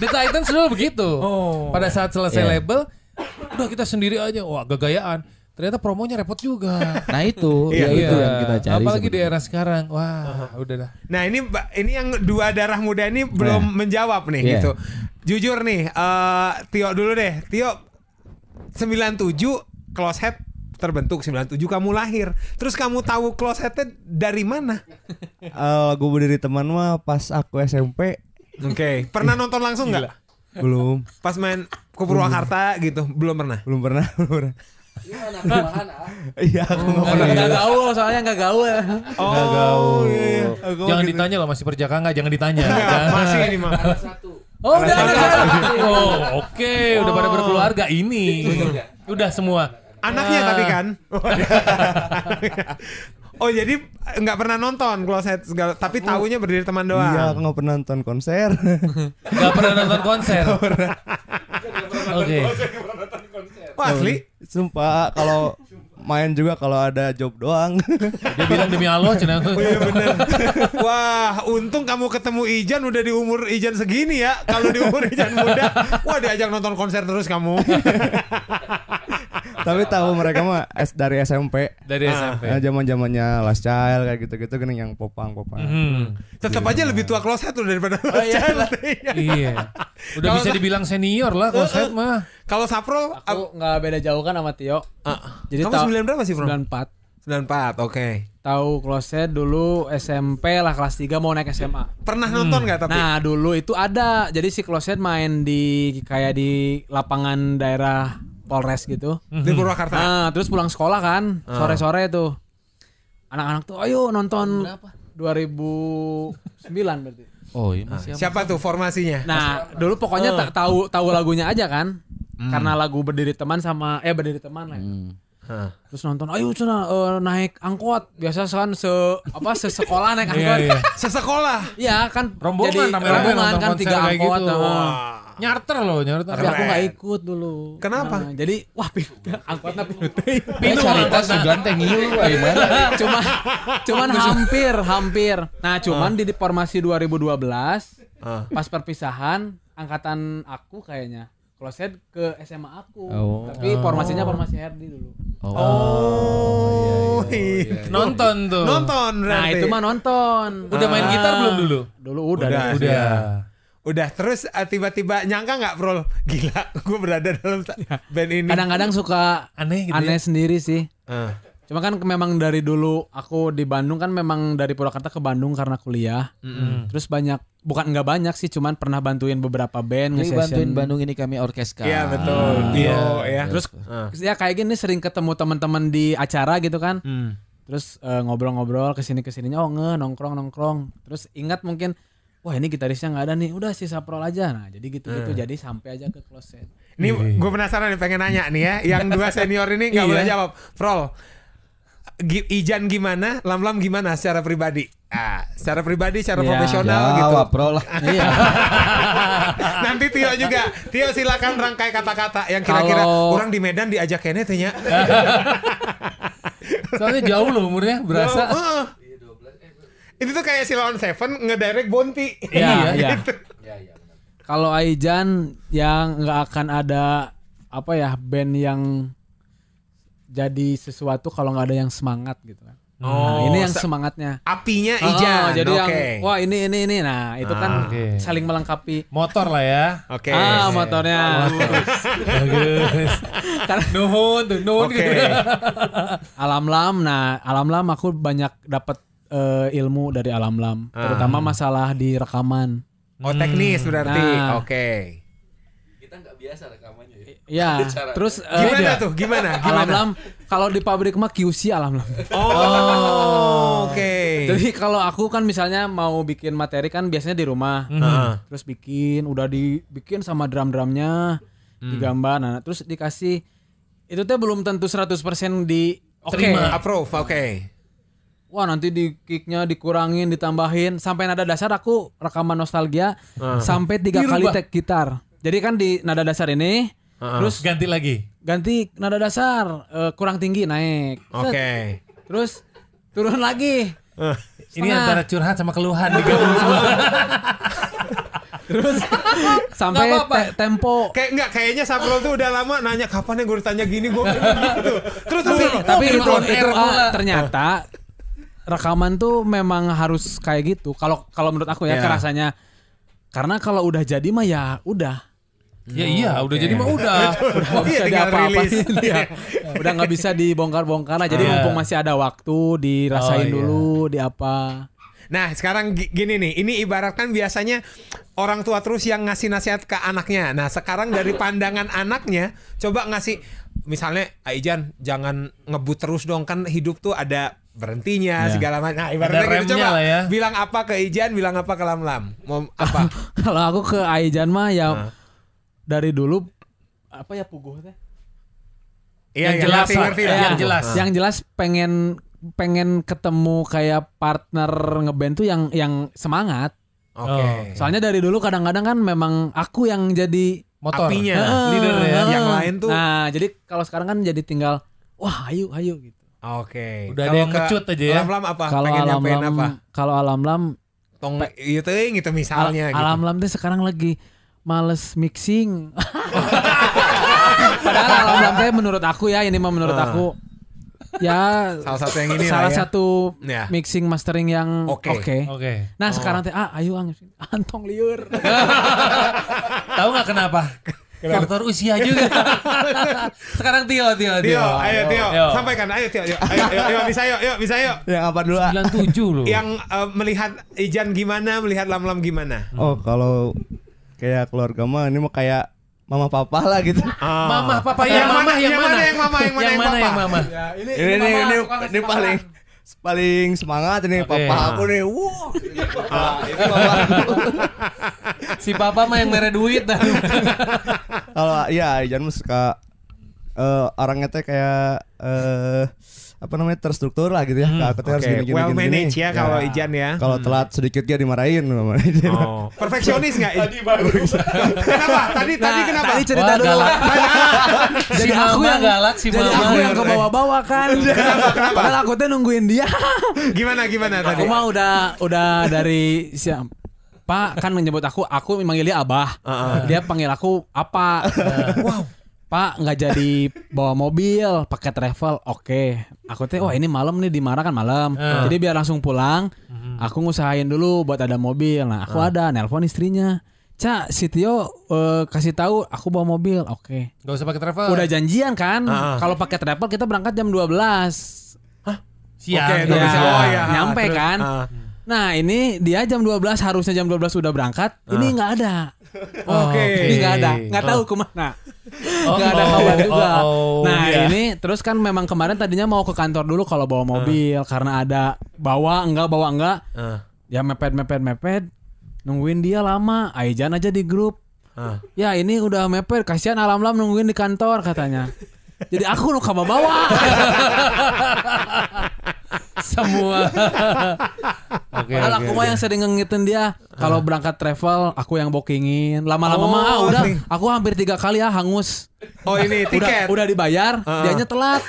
di Titan selalu begitu. Oh. Pada saat selesai yeah. label, udah kita sendiri aja. Wah, gagayaan ternyata promonya repot juga. [laughs] Nah itu, iya, ya, itu yang kita cari. Apalagi sebenernya. di era sekarang, wah uh-huh. udah Nah ini ini yang dua darah muda ini belum yeah. menjawab nih yeah. gitu. Jujur nih, uh, Tio dulu deh. Tio 97 close head terbentuk 97 kamu lahir. Terus kamu tahu close headnya dari mana? uh, eh, gue dari teman mah pas aku SMP. Oke, okay. pernah nonton langsung nggak? Belum. Pas main ke Purwakarta gitu, belum pernah. Belum pernah, [laughs] belum pernah ah? Iya, aku oh, nggak pernah. Gitu. Gak gaul soalnya gak gaul. Oh, gak gaul. Iya. iya. Jangan gitu. ditanya loh masih perjaka nggak? jangan ditanya. [laughs] masih ini mah. Oh, udah ada satu. Oh, oke, udah pada oh. berkeluarga ini. Udah semua. Anaknya nah. tapi kan. Oh jadi nggak pernah nonton kloset segala, tapi hmm. tahunya berdiri teman doang. Iya, [laughs] nggak pernah nonton konser. Nggak pernah nonton konser. Oke. Wah, asli. Sumpah kalau main juga kalau ada job doang. [laughs] Dia bilang demi Allah cina. Oh iya bener. Wah, untung kamu ketemu Ijan udah di umur Ijan segini ya. Kalau di umur Ijan muda, wah diajak nonton konser terus kamu. [laughs] Tapi tahu mereka mah es dari SMP. Dari SMP. Nah, zaman-zamannya Last Child kayak gitu-gitu gini kan yang popang-popang. Hmm. Tetap iya. aja lebih tua kloset tuh daripada oh, iya. Last Child. Iya. Udah kalo bisa gak, dibilang senior lah kalau uh, saya eh, eh. mah. Kalau Sapro aku nggak beda jauh kan sama Tio. Uh, Jadi kamu sembilan berapa sih, Bro? 94. 94, oke. Okay. Tahu kloset dulu SMP lah kelas 3 mau naik SMA. Pernah hmm. nonton nggak tapi? Nah, dulu itu ada. Jadi si kloset main di kayak di lapangan daerah Polres gitu. Di hmm. Purwakarta. Nah, terus pulang sekolah kan, ah. sore-sore tuh. Anak-anak tuh, ayo nonton Berapa? 2009 berarti. Oh iya Nah, siapa tuh formasinya? Nah, dulu pokoknya eh. tak tahu tahu lagunya aja kan. Hmm. Karena lagu berdiri teman sama eh berdiri teman lah. Ya. Hmm. Huh. Terus nonton, ayo cina uh, eh, naik angkot. Biasa kan se apa sesekolah naik iya, angkot. Iya. Sesekolah. Iya kan rombongan jadi, rombongan kan tiga angkot. Gitu. Nah nyarter loh nyarter tapi aku gak ikut dulu kenapa nah, jadi wah pinuta angkotnya pinuta pinu cerita sugan teh ngilu gimana cuma cuman hampir hampir nah cuman di formasi 2012 pas perpisahan angkatan aku kayaknya closet ke SMA aku. Oh. Tapi formasinya formasi Herdi dulu. Oh. oh. Iya, iya, iya. Nonton tuh. Nonton Nah, itu mah nonton. Udah main gitar belum dulu? Dulu Udah. udah. udah. Udah terus eh, tiba-tiba nyangka nggak bro gila [laughs] gue berada dalam iya. band ini. Kadang-kadang suka aneh gitu aneh ya? sendiri sih. Uh. Cuma kan memang dari dulu aku di Bandung kan memang dari Purwakarta ke Bandung karena kuliah. Mm -hmm. Terus banyak bukan nggak banyak sih cuman pernah bantuin beberapa band ini bantuin Bandung ini kami orkestra Iya betul. Ah. Iya. Oh, ya. Iya. Terus uh. ya kayak gini sering ketemu teman-teman di acara gitu kan. Mm. Terus eh, ngobrol-ngobrol uh, kesini kesininya oh nge nongkrong nongkrong. Terus ingat mungkin wah ini gitarisnya nggak ada nih udah sisa pro aja nah jadi gitu gitu hmm. jadi sampai aja ke close ini iya, iya. gue penasaran nih pengen nanya nih ya yang dua senior ini nggak [laughs] iya. boleh jawab pro Ijan gimana, Lam-Lam gimana secara pribadi? Ah, secara pribadi, secara ya, profesional gitu. pro lah. [laughs] Nanti Tio juga. Tio silakan rangkai kata-kata yang kira-kira kurang orang di Medan diajak kene tanya. [laughs] Soalnya jauh loh umurnya berasa. Oh, oh, itu tuh kayak si lawan Seven ngedirect Bonti. Iya, [laughs] iya. Gitu. iya, iya kalau Aijan yang nggak akan ada apa ya band yang jadi sesuatu kalau nggak ada yang semangat gitu kan. Nah, oh, nah, ini yang semangatnya. Apinya Ijan. Oh, jadi okay. yang wah ini ini ini. Nah, itu kan ah, kan okay. saling melengkapi. Motor lah ya. Oke. Okay. Ah, motornya. Bagus. [laughs] Karena nuhun nuhun gitu. alam lam. Nah, alam lam aku banyak dapat uh, ilmu dari alam lam, ah. terutama masalah di rekaman. Oh teknis berarti, nah, oke. Okay. Kita nggak biasa rekamannya. Ya, iya. ya terus uh, gimana dia, tuh? Gimana? gimana? Alam lam, kalau di pabrik mah QC alam lam. Oh, [laughs] oh oke. Okay. Jadi kalau aku kan misalnya mau bikin materi kan biasanya di rumah, mm terus bikin, udah dibikin sama drum-drumnya, mm. digambar, nah terus dikasih itu teh belum tentu 100% di Oke, okay. approve, oke. Okay wah nanti di kicknya dikurangin ditambahin sampai nada dasar aku rekaman nostalgia uh. sampai tiga Dirubah. kali tek gitar jadi kan di nada dasar ini uh -uh. terus ganti lagi ganti nada dasar uh, kurang tinggi naik oke okay. terus turun lagi uh. ini antara curhat sama keluhan digabung [laughs] semua Terus [laughs] sampai Te tempo. Kayak enggak kayaknya Sabrol tuh udah lama nanya kapan yang gue ditanya gini gue [laughs] gitu. Terus tapi tapi itu, itu, itu ah, ternyata rekaman tuh memang harus kayak gitu. Kalau kalau menurut aku ya yeah. kerasanya karena kalau udah jadi mah ya udah. Ya iya, iya, oh, okay. udah jadi mah udah. [laughs] udah nggak iya, bisa diapa apa ya. Udah nggak bisa dibongkar-bongkar lah. Jadi yeah. mumpung masih ada waktu, dirasain oh, iya. dulu, di apa. Nah, sekarang gini nih, ini ibaratkan biasanya orang tua terus yang ngasih nasihat ke anaknya. Nah, sekarang dari [laughs] pandangan anaknya coba ngasih misalnya Aijan jangan ngebut terus dong kan hidup tuh ada berhentinya ya. segala macam. Nah, ibaratnya gitu, coba ya. bilang apa ke Ijan, bilang apa ke Lam Lam, Mau apa? [laughs] Kalau aku ke Ijan mah ya nah. dari dulu apa ya teh. Iya, yang, iya, iya, yang jelas, ya, yang jelas. Yang jelas pengen pengen ketemu kayak partner ngeband tuh yang yang semangat. Oke. Okay. Oh. Soalnya dari dulu kadang-kadang kan memang aku yang jadi motor. Apinya, nah, leader ya. Yang lain tuh. Nah, jadi kalau sekarang kan jadi tinggal wah, ayo ayo gitu. Oke. Okay. Udah kalo ada yang ngecut aja ya. Alam-lam apa? Kalau alam-lam apa? Kalau alam-lam tong iya gitu misalnya al gitu. Alam-lam teh sekarang lagi males mixing. [laughs] Padahal alam-lam teh menurut aku ya ini mah menurut uh. aku ya salah satu yang ini salah ya. satu yeah. mixing mastering yang oke okay. oke okay. okay. nah oh. sekarang teh ah ayo ang antong liur [laughs] [laughs] tahu nggak kenapa Faktor usia juga. [laughs] Sekarang Tio, Tio, Tio. Tio, ayo Tio. Tio. Sampaikan, ayo Tio. Ayo, ayo, ayo, ayo bisa yuk, yuk, bisa yuk. Yang apa dulu? 97 ah? loh. Yang uh, melihat Ijan gimana, melihat Lam-Lam gimana? Oh, kalau kayak keluarga mah ini mah kayak mama papa lah gitu. Ah. Mama papa yang, yang mama mana, yang, yang mana? mana yang mama yang mana yang, mana, yang mama. Ya, ini ini ini, ini, ini paling paling semangat nih okay. papa aku nih. Wow. Ah, si papa mah yang mere duit dah. [laughs] kalau ya Ijan suka uh, eh, orangnya teh kayak uh, apa namanya terstruktur lah gitu ya. Hmm, Kata okay. harus gini gini well gini, manage gini. ya kalau ya. Ijan ya. Kalau hmm. telat sedikit dia dimarahin sama Oh. Perfeksionis nggak? tadi baru kenapa? Tadi nah, tadi kenapa? Tadi cerita Wah, dulu. Galak. Nah, nah. [laughs] jadi si aku yang galak si Jadi aku yang ke bawah-bawah kan. [laughs] kenapa? Kenapa? Padahal aku tuh nungguin dia. gimana gimana tadi? Aku mah udah udah dari siapa? Pak kan menyebut aku, aku memanggilnya Abah. Uh -uh. Dia panggil aku apa? Uh, [laughs] wow. Pak nggak jadi bawa mobil, pakai travel. Oke, okay. aku teh wah ini malam nih dimarah kan malam. Uh. Jadi biar langsung pulang, mm-hmm. aku ngusahain dulu buat ada mobil. Nah, aku uh. ada nelpon istrinya. Cak, si Tio uh, kasih tahu aku bawa mobil. Oke. Okay. Gak usah pakai travel. Udah janjian kan? Uh. Kalau pakai travel kita berangkat jam 12. Hah? Siang. okay, ya. Oh, ya. Nyampe Terus, kan? Uh. Nah ini dia jam 12 harusnya jam 12 sudah berangkat. Uh. Ini ah. nggak ada. Oh, oke. Okay. Ini nggak ada. Nggak tahu oh. kemana. Oh, nggak ada oh, kabar oh, juga. Oh, oh, nah yeah. ini terus kan memang kemarin tadinya mau ke kantor dulu kalau bawa ah. mobil uh. karena ada bawa enggak bawa enggak. Uh. Ya mepet mepet mepet. Nungguin dia lama. Aijan aja di grup. Uh. Ya ini udah mepet. Kasihan alam lam nungguin di kantor katanya. Jadi aku luka bawa. [laughs] Semua Okay, Alah, okay, aku mah yang sering ngengitin dia kalau uh. berangkat travel aku yang bookingin. Lama-lama oh, mah ah, oh, udah aku hampir tiga kali ya hangus. Oh ini tiket. Udah, udah dibayar, uh. dianya telat.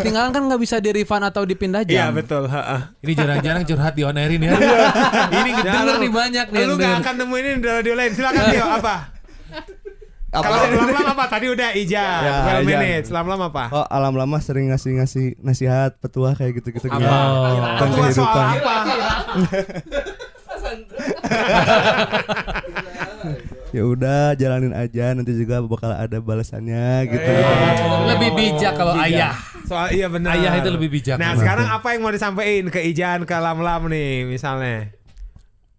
Ketinggalan kan nggak bisa di refund atau dipindah iya, jam. Iya betul. Ha -ha. Ini jarang-jarang curhat di on ya. Iya. ini denger nih banyak nih. Lu nggak akan temuin di radio lain. Silakan Tio apa? kalau alam lama apa tadi udah Ija. ya, well ijab. lama apa oh lama lama sering ngasih ngasih nasihat petua kayak gitu gitu apa? petua soal apa [laughs] ya udah jalanin aja nanti juga bakal ada balasannya gitu, Oh, lebih bijak kalau bijak. ayah soal iya benar ayah itu lebih bijak nah sekarang apa yang mau disampaikan ke Ijan ke Lam Lam nih misalnya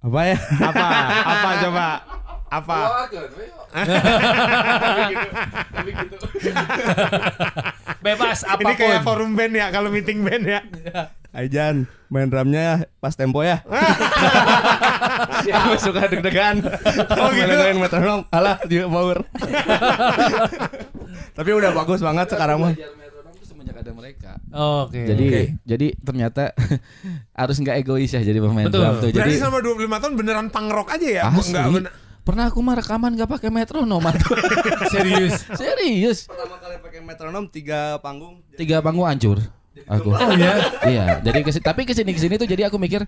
apa ya apa apa coba [laughs] apa? Bebas apapun. Ini kayak forum band ya kalau meeting band ya. Iya. Aijan, main drumnya ya, pas tempo ya. Aku [laughs] suka deg-degan. Oh gitu. Main metronom, alah di power. [laughs] Tapi udah bagus banget sekarang mah Oh, Oke. Okay. Jadi okay. jadi ternyata [laughs] harus nggak egois ya jadi pemain Betul. drum tuh. Berarti dua selama 25 tahun beneran pangrok aja ya? Enggak Pernah aku mah rekaman gak pakai metronom atau [laughs] serius. serius. Pertama kali pakai metronom tiga panggung. Tiga panggung hancur. Aku. Oh iya. iya, jadi kesini, tapi kesini kesini tuh jadi aku mikir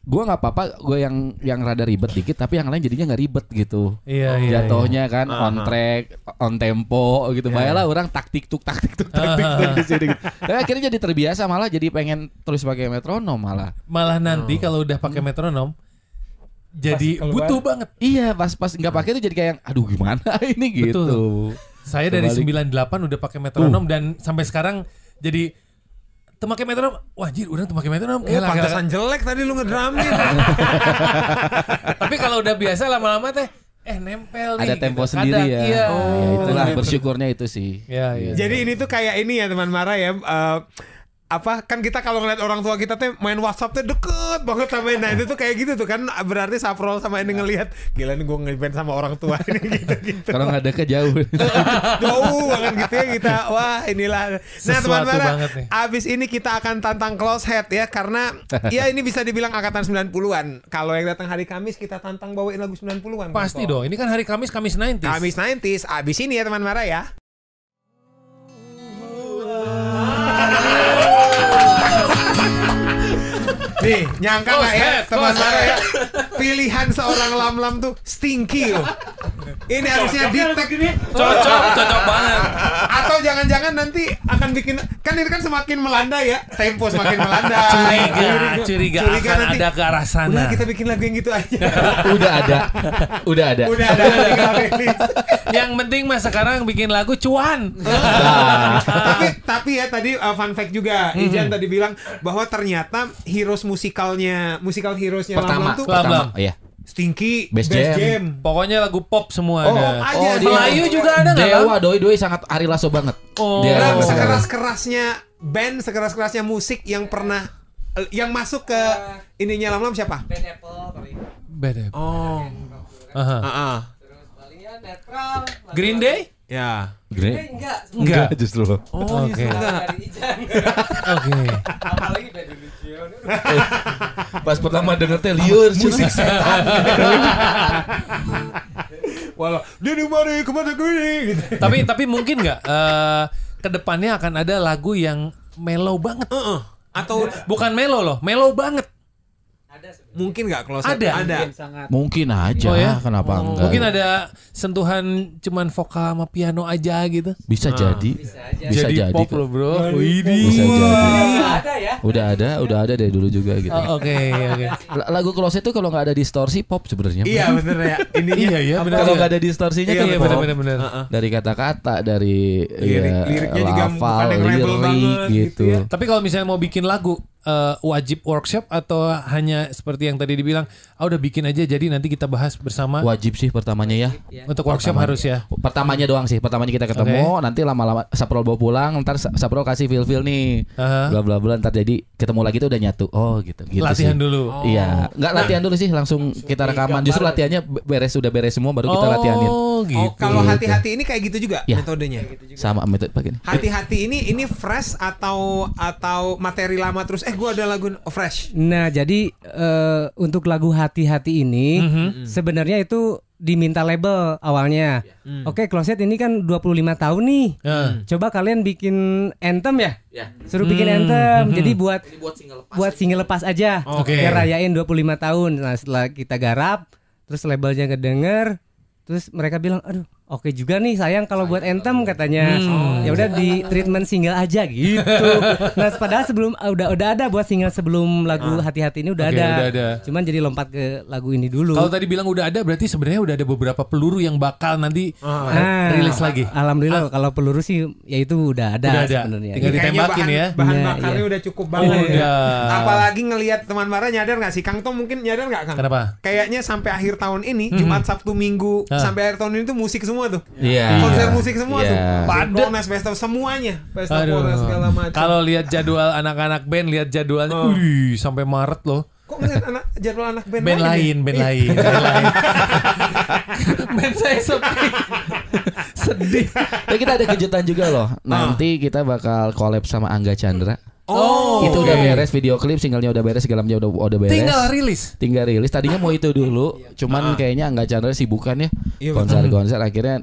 gue nggak apa-apa gue yang yang rada ribet dikit tapi yang lain jadinya nggak ribet gitu iya, iya, iya. jatuhnya iya. kan uh ah, -huh. on ah. track on tempo gitu yeah. bayalah orang taktik tuk taktik tuk taktik uh ah, -huh. gitu. tapi akhirnya jadi terbiasa malah jadi pengen terus pakai metronom malah malah nanti oh. kalau udah pakai metronom jadi pas butuh banget. Iya, pas pas nggak pakai tuh jadi kayak aduh gimana [laughs] ini gitu. Betul. Saya dari 98 udah pakai metronom uh. dan sampai sekarang jadi Temakai metronom, wah jir, udah temakai metronom iya, Kayak oh, pantesan jelek tadi lu ngedramin [laughs] Tapi kalau udah biasa lama-lama teh eh nempel nih. Ada gitu. tempo gitu. sendiri Ada, ya. Iya. Oh, ya itulah bersyukurnya itu sih. Ya, iya. Jadi ini tuh kayak ini ya teman Mara ya. Uh, apa kan kita kalau ngeliat orang tua kita tuh main WhatsApp tuh deket banget sama nah itu tuh kayak gitu tuh kan berarti Safrol sama ini ngelihat gila nih gue ngelihat sama orang tua ini [laughs] gitu gitu kalau nggak deket jauh [laughs] jauh banget gitu ya kita wah inilah nah teman-teman abis ini kita akan tantang close head ya karena [laughs] ya ini bisa dibilang angkatan 90-an kalau yang datang hari Kamis kita tantang bawain lagu 90-an pasti dong ini kan hari Kamis Kamis 90s Kamis 90s abis ini ya teman-teman ya Nih, nyangka lah ya teman teman ya? Pilihan seorang lam-lam tuh stinky loh ini harusnya di tag cocok cocok banget atau jangan-jangan nanti akan bikin kan ini kan semakin melanda ya tempo semakin [laughs] melanda curiga curiga, curiga akan nanti. ada ke arah sana udah kita bikin lagu yang gitu aja [laughs] udah ada udah ada udah ada [laughs] yang penting mas sekarang bikin lagu cuan nah. tapi tapi ya tadi uh, fun fact juga mhm. Ijan tadi bilang bahwa ternyata heroes musikalnya musikal heroesnya Lam Lam tuh pertama, iya Stinky, Best, Jam. Pokoknya lagu pop semua oh, ada. Oh, aja. Oh, Melayu juga ada nggak? Dewa, Doi Doi sangat Ari Lasso banget. Oh. Dia sekeras-kerasnya band, sekeras-kerasnya musik yang pernah yang masuk ke eh, ininya Lam Lam siapa? Band Apple Apple. Oh. aha Green Day? Ya. Grey? Eh, enggak, enggak. justru. Oh, oke. Okay. Oke. Apalagi dari Legion. Pas pertama denger teh liur musik setan. Walau dia di mana kemana kemana gitu. Tapi tapi mungkin nggak uh, eh, kedepannya akan ada lagu yang mellow banget. Uh -uh. Atau bukan mellow loh, mellow banget. Ada mungkin nggak close ada ada mungkin, mungkin aja oh, ya? kenapa oh. enggak mungkin ada sentuhan cuman vokal sama piano aja gitu bisa nah. jadi bisa, aja. bisa jadi, jadi pop loh bro Widi. bisa jadi udah ada ya? udah ada dari dulu juga gitu oke oh, oke okay, okay. lagu close itu kalau nggak ada distorsi pop sebenarnya iya bener ya ini iya iya, iya kalau nggak ada distorsinya iya, kan bener, bener, bener. dari kata-kata dari iya, lirik ya, liriknya juga bukan yang gitu, gitu ya. tapi kalau misalnya mau bikin lagu uh, wajib workshop atau hanya seperti yang tadi dibilang, ah udah bikin aja jadi nanti kita bahas bersama. Wajib sih pertamanya ya. Iya. Untuk workshop pertamanya. harus ya. Pertamanya doang sih. Pertamanya kita ketemu, okay. nanti lama-lama Saprol bawa pulang, ntar Saprol kasih feel-feel nih. Uh-huh. Bla bla bla ntar jadi ketemu lagi tuh udah nyatu. Oh gitu. gitu latihan sih. dulu. Oh. Iya, nggak latihan dulu sih, langsung, langsung kita rekaman. Justru latihannya beres sudah beres semua baru kita oh, latihanin. Gitu. Oh, kalau gitu. hati-hati ini kayak gitu juga ya. metodenya. Sama metode begini. Hati-hati ini ini fresh atau atau materi lama terus eh gua ada lagu oh, fresh. Nah, jadi uh, Eh, untuk lagu hati-hati ini mm -hmm. sebenarnya itu diminta label awalnya. Yeah. Mm. Oke, okay, Closet ini kan 25 tahun nih. Mm. Coba kalian bikin anthem ya? Yeah. Suruh bikin mm. anthem. -hmm. Jadi buat ini buat single lepas. Buat single lepas aja. Oh. Oke. Okay. Ya, rayain 25 tahun. Nah, setelah kita garap, terus labelnya kedenger, terus mereka bilang, "Aduh, Oke juga nih sayang kalau buat entem katanya. Hmm. Oh, iya. Ya udah di [laughs] treatment single aja gitu. nah, padahal sebelum uh, udah udah ada buat single sebelum lagu ah. hati-hati ini udah, okay, ada. udah ada. Cuman jadi lompat ke lagu ini dulu. Kalau tadi bilang udah ada berarti sebenarnya udah ada beberapa peluru yang bakal nanti ah. nah, rilis lagi. Alhamdulillah ah. kalau peluru sih ya itu udah ada, udah ada. sebenarnya. Tinggal ditembakin bahan, ya. Bahan iya, bakarnya ya. udah cukup banget. Ya. Udah. Ya. Apalagi ngelihat teman Mara nyadar nggak sih Kang Tom mungkin nyadar nggak Kang? Kenapa? Kayaknya sampai akhir tahun ini hmm. Jumat Sabtu Minggu ah. sampai akhir tahun ini tuh musik semua semua tuh. Iya. Yeah. Konser iya. musik semua yeah. tuh. Padat. Promes pesta semuanya. Pesta Aduh. segala macam. Kalau lihat jadwal anak-anak band, lihat jadwalnya, oh. Wih, sampai Maret loh. Kok ngeliat anak jadwal anak band, band lain? Ya? Band iya. lain, band lain. [laughs] band saya sepi. Sedih. Tapi kita ada kejutan juga loh. Ah. Nanti kita bakal collab sama Angga Chandra. Oh, itu okay. udah beres video klip, singlenya udah beres, segalanya udah udah beres. Tinggal rilis. Tinggal rilis. Tadinya mau itu dulu, [laughs] iya. cuman ah. kayaknya nggak Chandra sibukan ya. Iya, Konser-konser akhirnya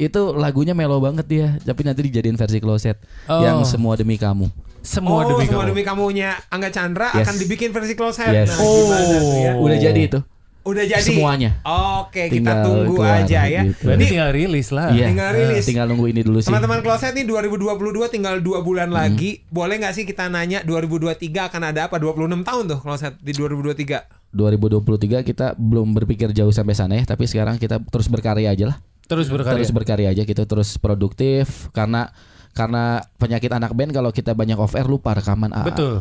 itu lagunya melo banget dia, tapi nanti dijadiin versi closet oh. yang semua demi kamu. Semua oh, demi semua kamu. demi kamunya Angga Chandra yes. akan dibikin versi closet. Yes. Nah, oh, ya? udah jadi oh. itu. Udah jadi semuanya. Oke, tinggal kita tunggu aja gitu. ya. Gitu. Berarti tinggal rilis lah. Iya, tinggal eh, rilis. Tinggal nunggu ini dulu sih. Teman-teman kloset nih 2022 tinggal dua bulan hmm. lagi. Boleh nggak sih kita nanya 2023 akan ada apa? 26 tahun tuh kloset di 2023. 2023 kita belum berpikir jauh sampai sana ya, tapi sekarang kita terus berkarya aja lah. Terus berkarya. Terus berkarya aja kita gitu, terus produktif karena karena penyakit anak band kalau kita banyak off air lupa rekaman AA. Ah, ah. [laughs] Betul.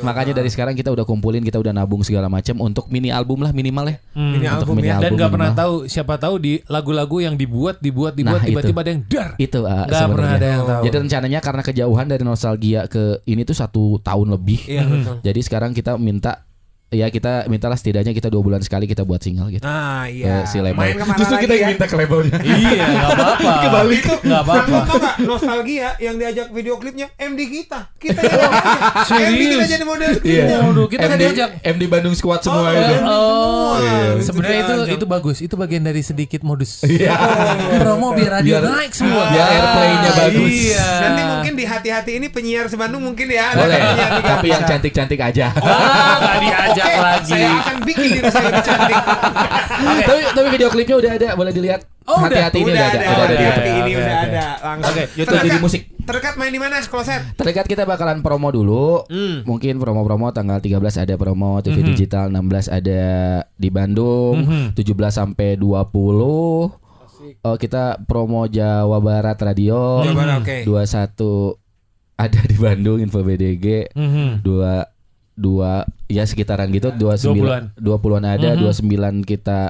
Makanya dari sekarang kita udah kumpulin, kita udah nabung segala macam untuk mini album lah minimal ya. Hmm. Mini album mini ya. dan nggak pernah tahu siapa tahu di lagu-lagu yang dibuat dibuat nah, dibuat tiba tiba-tiba ada yang dar. Itu AA ah, gak pernah ada yang oh. tahu. Jadi rencananya karena kejauhan dari nostalgia ke ini tuh satu tahun lebih. Iya, betul. Jadi sekarang kita minta ya kita mintalah setidaknya kita dua bulan sekali kita buat single gitu. Nah iya. Ke si label. Justru kita yang ya. minta ke labelnya. [laughs] iya nggak apa-apa. [laughs] Kembali itu nggak apa-apa. nostalgia yang diajak video klipnya MD kita. Kita yang MD [laughs] kita jadi model iya. klipnya. Waduh kita kan MD, diajak. MD Bandung Squad semua oh, itu. Oh, iya. Sebenarnya itu itu bagus. Itu bagian dari sedikit modus. Iya. Promo biar radio naik semua. Biar ah, airplay-nya iya. bagus. Iya. Nanti mungkin di hati-hati ini penyiar sebandung mungkin ya. Boleh. Tapi yang cantik-cantik aja. Oh, ah, aja ngajak okay, lagi. Saya akan bikin diri saya cantik. Tapi tapi video klipnya udah ada, boleh dilihat. Oh, hati-hati ini udah ada. ada. hati ini udah ada. Langsung. Oke, YouTube jadi musik. Terdekat main di mana kloset? Terdekat kita bakalan promo dulu. Mm. Mungkin promo-promo tanggal 13 ada promo TV mm -hmm. digital, 16 ada di Bandung, mm -hmm. 17 sampai 20 Oh, kita promo Jawa Barat Radio. Jawa Barat, oke. Okay. 21 ada di Bandung Info BDG. Mm -hmm. 2 dua ya sekitaran gitu dua sembilan dua puluhan ada mm-hmm. dua mm sembilan -hmm. kita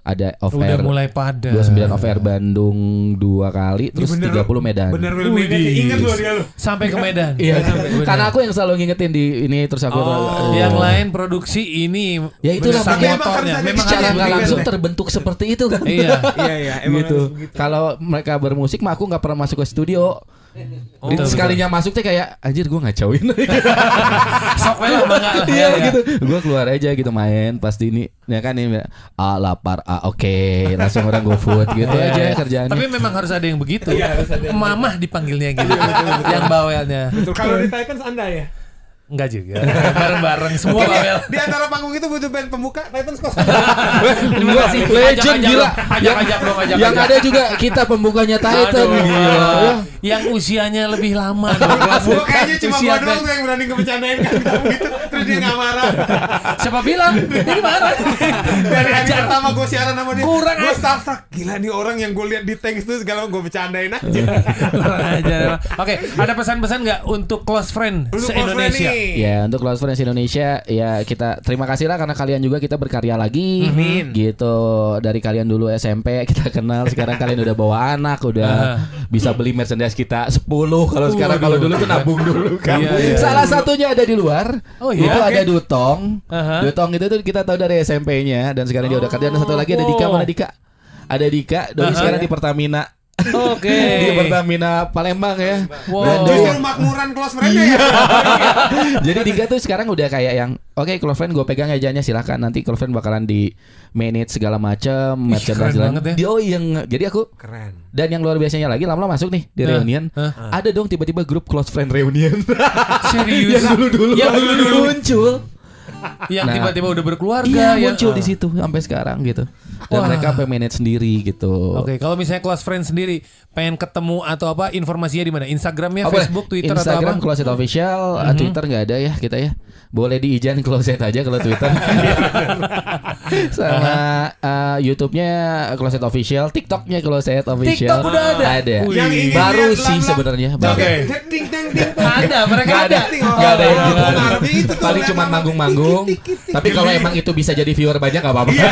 ada off Udah air mulai pada sembilan off air Bandung dua kali iya, terus tiga puluh Medan. Bener bener Medan. Ingat gua dia lu. Sampai ke iya. Medan. Iya. Karena aku yang selalu ngingetin di ini terus aku oh, uh, yang lain produksi ini ya itu lah motornya. Memang secara nggak langsung terbentuk seperti itu kan. iya. Iya iya gitu. Kalau mereka bermusik mah aku nggak pernah masuk ke studio Oh, betul, sekalinya betul. masuk tuh kayak anjir gue ngacauin. [laughs] Sok lah Iya, iya. gitu. Gue keluar aja gitu main pasti ini ya kan ini ah, lapar ah, oke okay. langsung orang go food gitu yeah. aja iya. kerjaannya. Tapi memang harus ada yang begitu. Ya, harus ada yang Mamah dipanggilnya gitu. Iya, yang bawelnya. Kalau ditanya kan seandainya Enggak juga. [laughs] Bareng-bareng semua Di antara panggung itu butuh band pembuka Titans kok. Enggak sih. Legend gila. Ajak, ajak, dong, ajak, yang ada juga kita pembukanya Titan. Iya. Iya. Yang usianya lebih lama. [laughs] Bukan, kayaknya cuma gua doang yang berani ngebecandain kan gitu. Terus dia enggak marah. Siapa bilang? Ini marah. Dari hari pertama gue siaran sama dia. Kurang staf Gila nih orang yang gue lihat di tanks itu segala gue bercandain aja. Oke, ada pesan-pesan enggak untuk close friend se-Indonesia? nih. Ya, iya, untuk Lost Friends Indonesia ya kita terima kasih lah karena kalian juga kita berkarya lagi. Amin. Gitu. Dari kalian dulu SMP kita kenal, sekarang kalian udah bawa anak, udah uh. bisa beli merchandise kita sepuluh kalau uh, sekarang kalau dulu itu nabung dulu iya, kan. Iya, iya. Salah satunya ada di luar. Oh iya. Itu okay. ada Dutong. Uh -huh. Dutong itu tuh kita tahu dari SMP-nya dan sekarang oh. dia udah oh. kerja. Dan satu lagi ada Dika, mana Dika? Ada Dika, dari uh -huh. sekarang di Pertamina Oke. Okay. Di Pertamina Palembang ya. Wow. Dan justru makmuran close friend ya. Iya. [laughs] Jadi tiga tuh sekarang udah kayak yang oke okay, close friend gue pegang ajaannya silakan nanti close friend bakalan di manage segala macam merchandise dan ya. Di, oh yang jadi aku keren. Dan yang luar biasanya lagi lama-lama masuk nih di uh, reunion. Uh, uh. Ada dong tiba-tiba grup close friend reunion. [laughs] Serius. yang dulu-dulu. Yang dulu-dulu muncul. yang nah, tiba-tiba udah berkeluarga. Iya, ya? muncul di ah. situ sampai sekarang gitu dan Wah. mereka pemanage sendiri gitu. Oke, okay, kalau misalnya close friend sendiri pengen ketemu atau apa informasinya di mana? Instagramnya, oh, Facebook, Twitter Instagram, atau apa? Closet Official, mm -hmm. Twitter nggak ada ya kita ya. Boleh diijan Closet aja kalau Twitter. [laughs] Sama uh, YouTube-nya Closet Official, TikTok-nya Closet Official. TikTok udah ada. Ada. Yang Yang baru sih sebenarnya. Oke. [laughs] Ada, mereka ada. Enggak ada yang gitu. Paling cuma manggung-manggung. Tapi kalau emang itu bisa jadi viewer banyak gak apa-apa. Iya.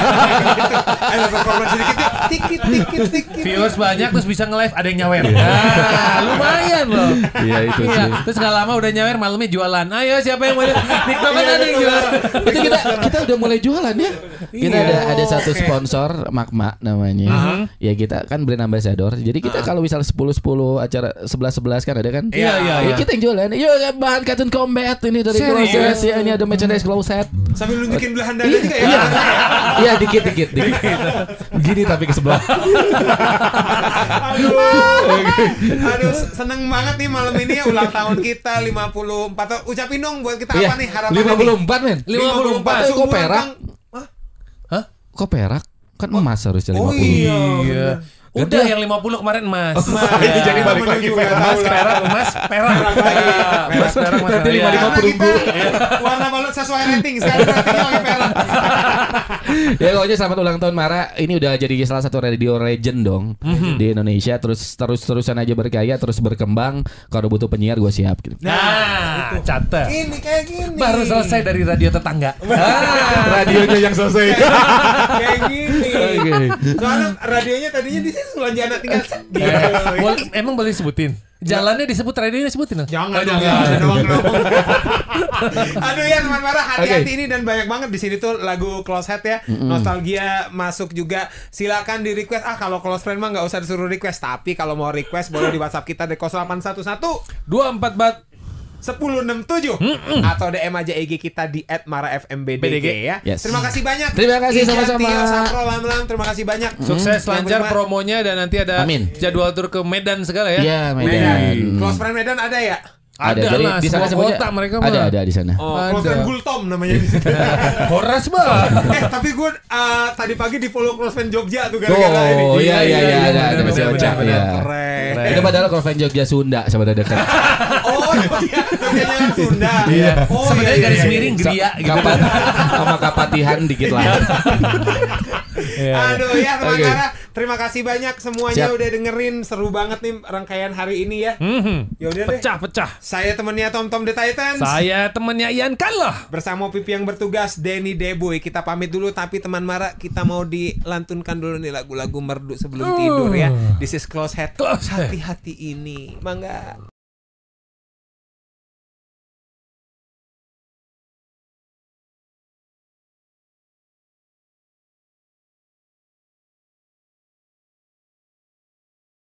Views eh, performance sedikit Tikit ya. tikit tikit Viewers banyak terus bisa nge-live Ada yang nyawer Nah lumayan loh Iya itu iya, sih. Terus gak lama udah nyawer Malamnya jualan Ayo siapa yang mau TikTok [laughs] kan iya, ada yang jualan Itu kita kita udah mulai jualan ya Kita ada ada satu sponsor Magma namanya Ya kita kan brand ambassador Jadi kita kalau misal 10-10 acara 11-11 kan ada kan Iya iya ya, Kita yang jualan Yo kan, bahan katun combat Ini dari Closet ya, ini ada merchandise Closet Sambil nunjukin belahan dada juga ya Iya dikit-dikit Gini tapi ke sebelah. aduh, aduh, seneng banget nih malam ini ya ulang tahun kita 54 Ucapin dong buat kita iya, apa nih harapan 54 men. 54, 54 kok perak? Hah? Kok perak? Kan emas harus jadi 50. Oh iya. iya. Udah yang 50 kemarin emas. Oh, iya, mas. Ya. Jadi balik lagi perak. mas perak, emas, perak. Mas perak, emas. Berarti 55 perunggu. Warna balut sesuai rating. Sekarang ratingnya lagi perak. ya pokoknya selamat ulang tahun Mara. Ini udah jadi salah satu radio legend dong mhm. di Indonesia. Terus terus-terusan aja berkaya, terus berkembang. Kalau butuh penyiar gue siap. Gitu. Nah, nah catat. Ini kayak gini. Baru selesai dari radio tetangga. [laughs] Nah. radionya yang selesai. kayak gini. [laughs] Soalnya radionya tadinya di belanja anak tinggal sedih. Iya, iya. iya, emang boleh sebutin? Jalannya disebut, tradernya disebutin Jangan, jangan, [laughs] Aduh ya teman teman hati-hati ini dan banyak banget di sini tuh lagu close head ya. Nostalgia masuk juga. Silakan di request. Ah kalau close friend mah nggak usah disuruh request, tapi kalau mau request boleh di WhatsApp kita di 0811 244 1067 mm -mm. atau DM aja IG kita di @marafmbdg ya. Yes. Terima kasih banyak. Terima kasih sama-sama. terima kasih banyak. Mm. Sukses lancar promonya dan nanti ada Amin. jadwal tur ke Medan segala ya. Iya, Medan. Medan. Close friend Medan ada ya? Ada, ada lah, di sana kota mereka Ada ada di sana. Oh, ada. Close Gultom namanya di sana. [laughs] Horas banget [laughs] eh, tapi gue uh, tadi pagi di follow Close Friend Jogja tuh gara-gara oh, ini. Oh iya iya iya ada ada Jogja. Keren. Itu padahal Close Friend Jogja Sunda sebenarnya dekat. [laughs] oh Oh, Sunda. Iya. Iya. iya. Oh, Sebenarnya iya, garis miring gria gitu. Kapat, sama kapatihan dikit lah. Aduh ya teman okay. terima kasih banyak semuanya Siap. udah dengerin seru banget nih rangkaian hari ini ya. Mm-hmm. Ya deh. Pecah pecah. Saya temennya Tom Tom The Titans. Saya temennya Ian Kalah. Bersama Pipi yang bertugas Denny Deboy. Kita pamit dulu tapi teman Mara kita mau dilantunkan dulu nih lagu-lagu merdu sebelum uh. tidur ya. This is close head. Close Hati-hati ini. Mangga.